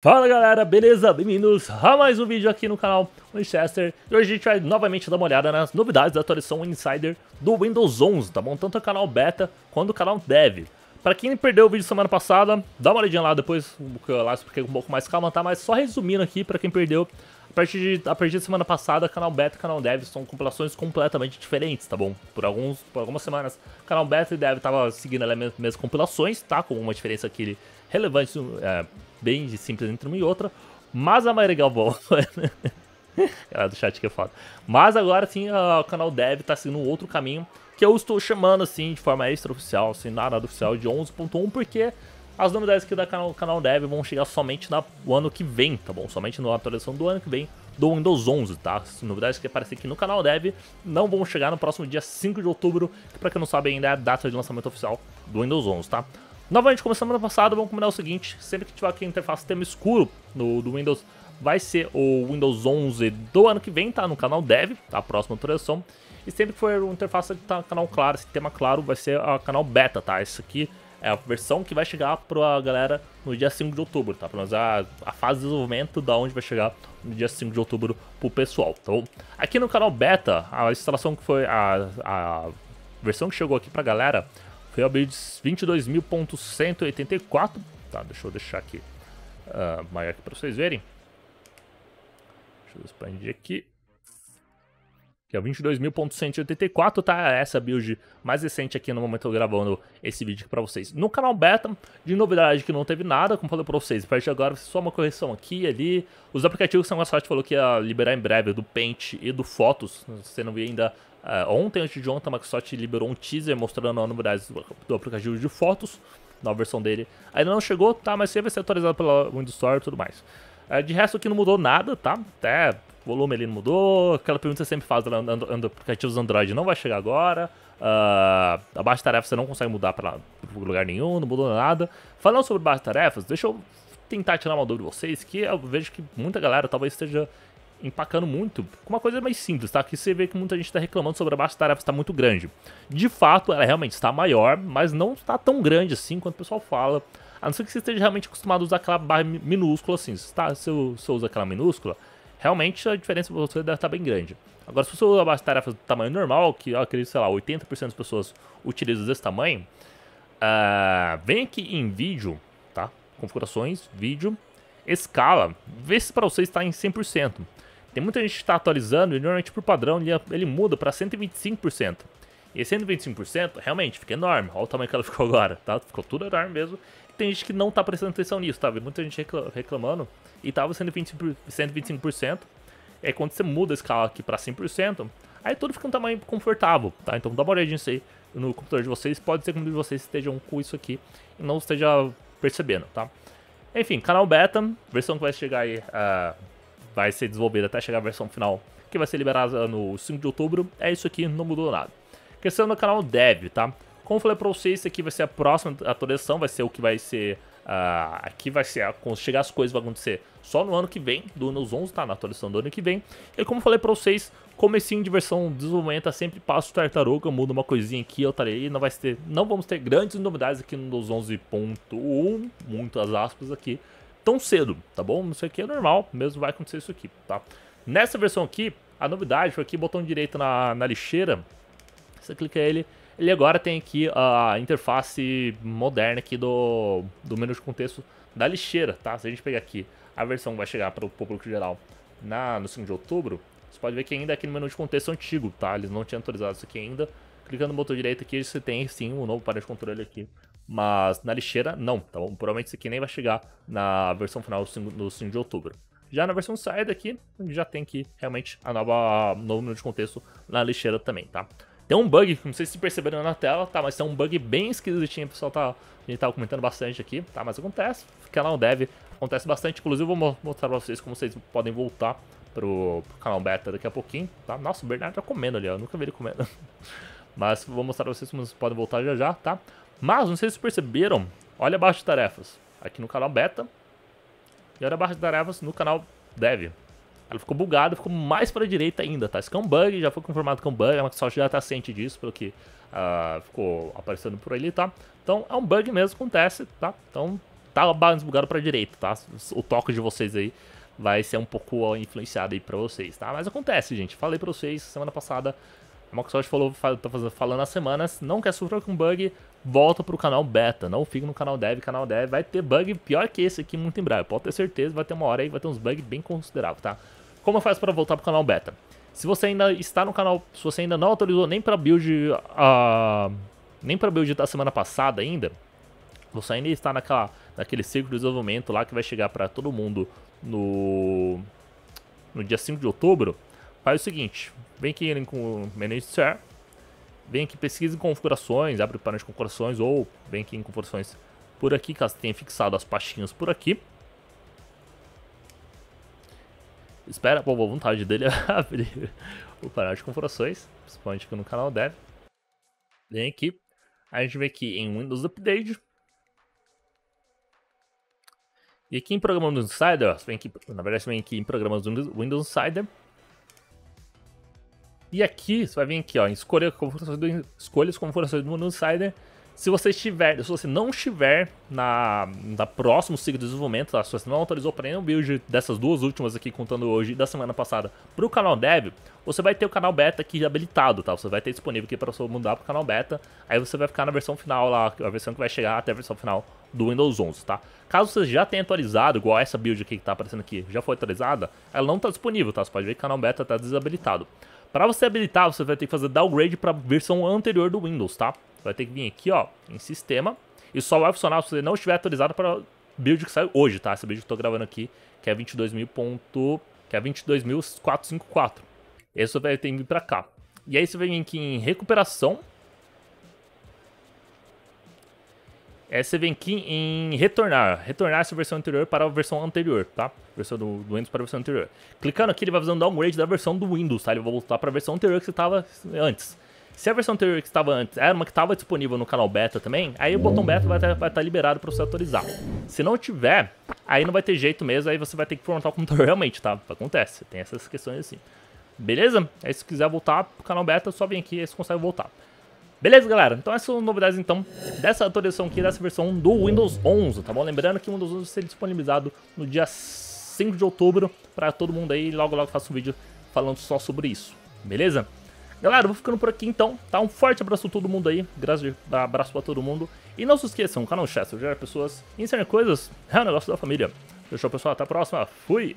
Fala galera, beleza? Bem-vindos a mais um vídeo aqui no canal Winchester E hoje a gente vai novamente dar uma olhada nas novidades da atualização Insider do Windows 11 Tá bom? Tanto o canal Beta quanto o canal Dev Pra quem perdeu o vídeo semana passada, dá uma olhadinha lá depois porque eu lá expliquei um pouco mais calma, tá? Mas só resumindo aqui pra quem perdeu a partir, de, a partir de semana passada, canal Beta e canal Dev são compilações completamente diferentes, tá bom? Por, alguns, por algumas semanas, canal Beta e Dev tava seguindo as mesmas compilações, tá? Com uma diferença aqui relevante, é, bem simples entre uma e outra, mas a maioria Galvão. Ela é do chat que é foda. Mas agora sim, o canal deve estar tá seguindo outro caminho que eu estou chamando assim de forma extraoficial, sem assim, nada oficial, de 11.1, porque as novidades aqui do canal, canal Dev vão chegar somente no ano que vem, tá bom? Somente na atualização do ano que vem do Windows 11, tá? As novidades que aparecer aqui no canal Dev não vão chegar no próximo dia 5 de outubro, que pra quem não sabe ainda é a data de lançamento oficial do Windows 11, tá? Novamente, como semana passada, vamos combinar o seguinte, sempre que tiver aqui a interface tema escuro no, do Windows, vai ser o Windows 11 do ano que vem, tá? No canal Dev, tá? Próxima atualização. E sempre que for uma interface tá, canal claro, esse tema claro, vai ser a canal Beta, tá? Isso aqui é a versão que vai chegar pra galera no dia 5 de outubro, tá? Pra nós a, a fase de desenvolvimento da onde vai chegar no dia 5 de outubro pro pessoal, tá bom? Aqui no canal Beta, a instalação que foi a, a versão que chegou aqui pra galera Hellbits 22.184. Tá, deixa eu deixar aqui uh, maior aqui pra vocês verem. Deixa eu expandir aqui. Que é 22.184, tá? Essa build mais recente aqui no momento eu gravando esse vídeo aqui pra vocês. No canal beta, de novidade que não teve nada, como falei pra vocês, a partir de agora só uma correção aqui e ali. Os aplicativos que são a sorte falou que ia liberar em breve do Paint e do Fotos. Se você não viu ainda, Uh, ontem, antes de ontem, a Microsoft liberou um teaser mostrando a novidade do aplicativo de fotos, nova versão dele. Ainda não chegou, tá? Mas sempre vai ser atualizado pela Windows Store e tudo mais. Uh, de resto, aqui não mudou nada, tá? Até volume ele não mudou. Aquela pergunta que você sempre faz do né, and, and, aplicativos Android não vai chegar agora. Uh, a baixa tarefa você não consegue mudar para lugar nenhum, não mudou nada. Falando sobre baixa tarefas, deixa eu tentar tirar uma dúvida de vocês, que eu vejo que muita galera talvez esteja empacando muito com uma coisa mais simples, tá? Que você vê que muita gente está reclamando sobre a baixa tarefa estar tá muito grande. De fato, ela realmente está maior, mas não está tão grande assim quanto o pessoal fala. A não ser que você esteja realmente acostumado a usar aquela barra minúscula assim. Se tá, você, você usa aquela minúscula, realmente a diferença para você deve estar tá bem grande. Agora, se você usa a baixa tarefa do tamanho normal, que eu acredito, sei lá, 80% das pessoas utilizam desse tamanho, uh, vem aqui em vídeo, tá? Configurações, vídeo, escala, vê se para você está em 100%. Tem muita gente que está atualizando e normalmente por padrão ele, ele muda para 125%. E 125% realmente fica enorme. Olha o tamanho que ela ficou agora, tá? Ficou tudo enorme mesmo. E tem gente que não está prestando atenção nisso, tá? Vê muita gente reclamando e tava 125%. 125% é quando você muda a escala aqui para 100%, aí tudo fica um tamanho confortável, tá? Então dá uma olhadinha nisso aí no computador de vocês. Pode ser que vocês estejam com isso aqui e não esteja percebendo, tá? Enfim, canal beta, versão que vai chegar aí uh, vai ser desenvolvida até chegar a versão final, que vai ser liberada no 5 de outubro. É isso aqui, não mudou nada. Questão do canal Dev, tá? Como falei pra vocês, isso aqui vai ser a próxima atualização, vai ser o que vai ser... Uh, aqui vai ser, quando chegar as coisas vai acontecer só no ano que vem, do Windows 11, tá? Na atualização do ano que vem. E como falei pra vocês, comecinho de versão desenvolvimento, é sempre passo tartaruga, muda uma coisinha aqui, eu ali, não vai ter, não vamos ter grandes novidades aqui no Windows 11.1, muitas aspas aqui, tão cedo, tá bom? Isso aqui é normal, mesmo vai acontecer isso aqui, tá? Nessa versão aqui, a novidade foi aqui, botão direito na, na lixeira, você clica ele, ele agora tem aqui a interface moderna aqui do, do menu de contexto da lixeira, tá? Se a gente pegar aqui a versão que vai chegar para o público geral na, no 5 de outubro, você pode ver que ainda é aqui no menu de contexto antigo, tá? Eles não tinham atualizado isso aqui ainda. Clicando no botão direito aqui, você tem sim um novo painel de controle aqui mas na lixeira, não, tá bom? Provavelmente isso aqui nem vai chegar na versão final do 5 de outubro. Já na versão saída aqui, já tem que realmente a nova novo menu de contexto na lixeira também, tá? Tem um bug, não sei se perceberam na tela, tá? Mas tem um bug bem esquisitinho, o pessoal tá, a gente tava comentando bastante aqui, tá? Mas acontece, canal deve, acontece bastante. Inclusive, eu vou mostrar pra vocês como vocês podem voltar pro, pro canal beta daqui a pouquinho, tá? Nossa, o Bernardo tá comendo ali, ó, eu nunca vi ele comendo. Mas vou mostrar pra vocês como vocês podem voltar já já, tá? Mas, não sei se vocês perceberam, olha a barra de tarefas aqui no canal beta e olha a barra de tarefas no canal dev. Ela ficou bugada, ficou mais para a direita ainda, tá? Isso é um bug, já foi confirmado que é um bug, a Microsoft já tá ciente disso, pelo que uh, ficou aparecendo por ali, tá? Então, é um bug mesmo, acontece, tá? Então, tá bugado para a direita, tá? O toque de vocês aí vai ser um pouco influenciado aí para vocês, tá? Mas acontece, gente. Falei para vocês semana passada a Microsoft falou, tá falando há semanas, não quer sofrer com bug, volta pro canal beta, não fica no canal dev, canal dev vai ter bug pior que esse aqui muito em breve, pode ter certeza, vai ter uma hora aí, vai ter uns bugs bem consideráveis, tá? Como faz para voltar pro canal beta? Se você ainda está no canal, se você ainda não autorizou nem para build, uh, nem para build da semana passada ainda, você ainda está naquela, naquele ciclo de desenvolvimento lá que vai chegar para todo mundo no, no dia 5 de outubro, faz o seguinte, Vem aqui com Manage Share. Vem aqui, pesquisa em configurações, abre o painel de configurações ou vem aqui em configurações por aqui, caso tenha fixado as pastinhas por aqui. Espera, pô, a vontade dele abrir o painel de configurações, principalmente aqui no canal Dev. Vem aqui, a gente vem aqui em Windows Update. E aqui em Programas do Insider, vem aqui, na verdade vem aqui em Programas do Windows Insider. E aqui, você vai vir aqui, ó, em escolher, configurações do, escolhas configurações do Insider se você estiver, se você não estiver na, na próximo ciclo de desenvolvimento, tá? se você não autorizou para nenhum build dessas duas últimas aqui, contando hoje da semana passada, para o canal Dev, você vai ter o canal beta aqui habilitado, tá? Você vai ter disponível aqui para você mudar para o canal beta, aí você vai ficar na versão final lá, a versão que vai chegar até a versão final do Windows 11, tá? Caso você já tenha atualizado, igual essa build aqui que tá aparecendo aqui, já foi atualizada, ela não tá disponível, tá? Você pode ver que o canal beta tá desabilitado. Para você habilitar, você vai ter que fazer downgrade para a versão anterior do Windows, tá? vai ter que vir aqui, ó, em sistema. E só vai funcionar se você não estiver atualizado para build que saiu hoje, tá? Esse build que eu tô gravando aqui, que é ponto que é 22.454. Esse vai ter que vir para cá. E aí você vem aqui em recuperação. Aí você vem aqui em retornar. Retornar essa versão anterior para a versão anterior, tá? Versão do, do Windows para a versão anterior. Clicando aqui, ele vai fazer um downgrade da versão do Windows, tá? Ele vai voltar para a versão anterior que você estava antes. Se a versão anterior que estava antes era uma que estava disponível no canal beta também, aí o botão beta vai estar tá, tá liberado para você atualizar. Se não tiver, aí não vai ter jeito mesmo, aí você vai ter que formatar o computador realmente, tá? Acontece, tem essas questões assim. Beleza? Aí se quiser voltar pro canal beta, é só vem aqui e você consegue voltar. Beleza, galera? Então essas são novidades, então, dessa atualização aqui, dessa versão do Windows 11, tá bom? Lembrando que o Windows 11 vai ser disponibilizado no dia 5 de outubro para todo mundo aí. Logo, logo faço um vídeo falando só sobre isso. Beleza? Galera, eu vou ficando por aqui então, tá? Um forte abraço a todo mundo aí, graças a abraço pra todo mundo. E não se esqueçam, canal Chester, gerar pessoas, ensinar coisas, é o um negócio da família. Fechou, pessoal? Até a próxima. Fui!